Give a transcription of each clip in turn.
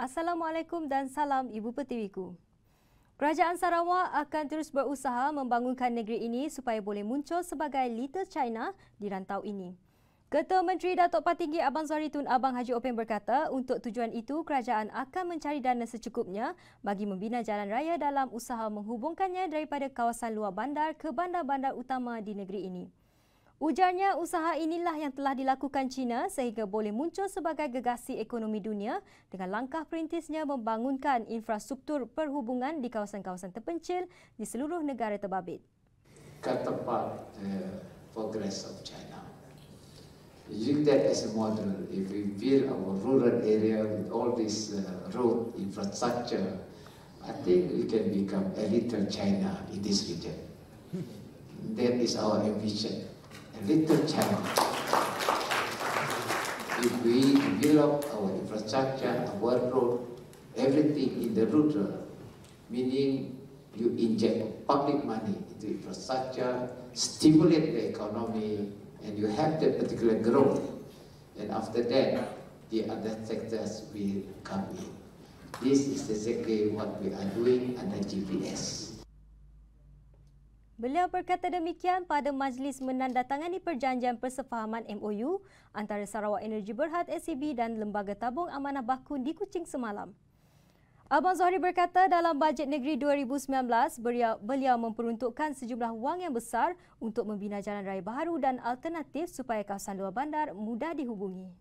Assalamualaikum dan salam Ibu petiwiku. Kerajaan Sarawak akan terus berusaha membangunkan negeri ini supaya boleh muncul sebagai Little China di rantau ini. Ketua Menteri Datuk Patinggi Abang Zuhari Tun Abang Haji Open berkata, untuk tujuan itu kerajaan akan mencari dana secukupnya bagi membina jalan raya dalam usaha menghubungkannya daripada kawasan luar bandar ke bandar-bandar utama di negeri ini. Ujarnya, usaha inilah yang telah dilakukan China sehingga boleh muncul sebagai gegasi ekonomi dunia dengan langkah perintisnya membangunkan infrastruktur perhubungan di kawasan-kawasan terpencil di seluruh negara terbabit. Kata part the eh, progress of China. Using that as a model, if we build our rural area with all this eh, road infrastructure, I think we can become a little China in this region. That is our ambition. little China. If we develop our infrastructure, our road, everything in the rural, uh, meaning you inject public money into infrastructure, stimulate the economy, and you have that particular growth. And after that, the other sectors will come in. This is exactly what we are doing under GPS. Beliau berkata demikian pada majlis menandatangani perjanjian persefahaman MOU antara Sarawak Energy Berhad SCB dan Lembaga Tabung Amanah Bakun di Kuching semalam. Abang Zohri berkata dalam bajet negeri 2019, beliau, beliau memperuntukkan sejumlah wang yang besar untuk membina jalan raya baru dan alternatif supaya kawasan luar bandar mudah dihubungi.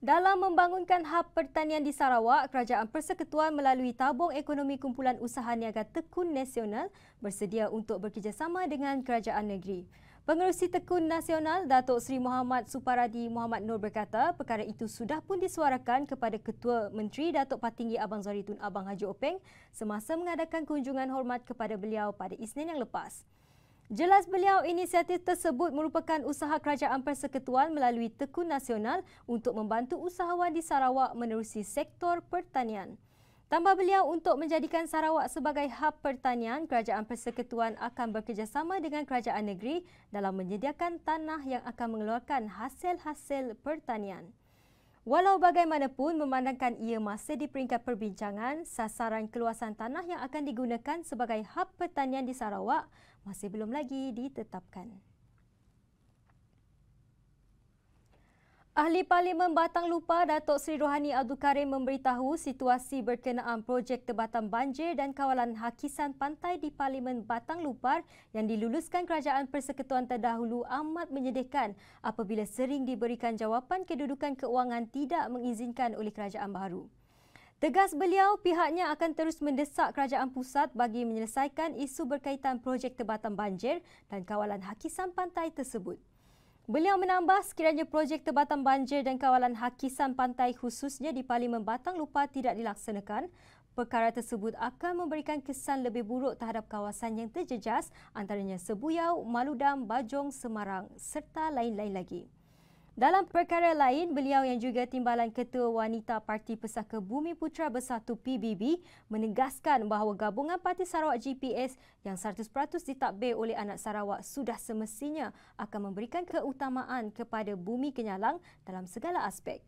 Dalam membangunkan hub pertanian di Sarawak, Kerajaan Persekutuan melalui Tabung Ekonomi Kumpulan Usaha Niaga Tekun Nasional bersedia untuk bekerjasama dengan Kerajaan Negeri. Pengerusi Tekun Nasional, Datuk Seri Muhammad Suparadi Muhammad Nur berkata, perkara itu sudah pun disuarakan kepada Ketua Menteri Datuk Patinggi Abang Zuri Tun Abang Haji Openg semasa mengadakan kunjungan hormat kepada beliau pada Isnin yang lepas. Jelas beliau, inisiatif tersebut merupakan usaha kerajaan persekutuan melalui tekun nasional untuk membantu usahawan di Sarawak menerusi sektor pertanian. Tambah beliau untuk menjadikan Sarawak sebagai hub pertanian, kerajaan persekutuan akan bekerjasama dengan kerajaan negeri dalam menyediakan tanah yang akan mengeluarkan hasil-hasil pertanian. Walau bagaimanapun, memandangkan ia masih di peringkat perbincangan, sasaran keluasan tanah yang akan digunakan sebagai hub pertanian di Sarawak masih belum lagi ditetapkan. Ahli Parlimen Batang Lupa Datuk Seri Rohani Abdul Karim memberitahu situasi berkenaan projek tebatan banjir dan kawalan hakisan pantai di Parlimen Batang Lupar yang diluluskan Kerajaan Persekutuan terdahulu amat menyedihkan apabila sering diberikan jawapan kedudukan keuangan tidak mengizinkan oleh Kerajaan baru. Tegas beliau, pihaknya akan terus mendesak kerajaan pusat bagi menyelesaikan isu berkaitan projek tebatan banjir dan kawalan hakisan pantai tersebut. Beliau menambah sekiranya projek tebatan banjir dan kawalan hakisan pantai khususnya di Parlimen Batang Lupa tidak dilaksanakan, perkara tersebut akan memberikan kesan lebih buruk terhadap kawasan yang terjejas antaranya Sebuyau, Maludam, Bajong, Semarang serta lain-lain lagi. Dalam perkara lain, beliau yang juga timbalan Ketua Wanita Parti Pesaka Bumi Putra Bersatu PBB menegaskan bahawa gabungan Parti Sarawak GPS yang 100% ditakbir oleh anak Sarawak sudah semestinya akan memberikan keutamaan kepada Bumi Kenyalang dalam segala aspek.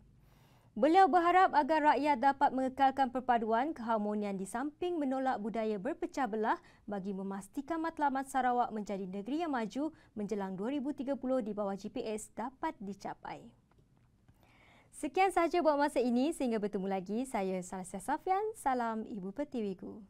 Beliau berharap agar rakyat dapat mengekalkan perpaduan keharmonian di samping menolak budaya berpecah belah bagi memastikan matlamat Sarawak menjadi negeri yang maju menjelang 2030 di bawah GPS dapat dicapai. Sekian sahaja buat masa ini sehingga bertemu lagi saya Salsa Safian salam ibu pertiwiku.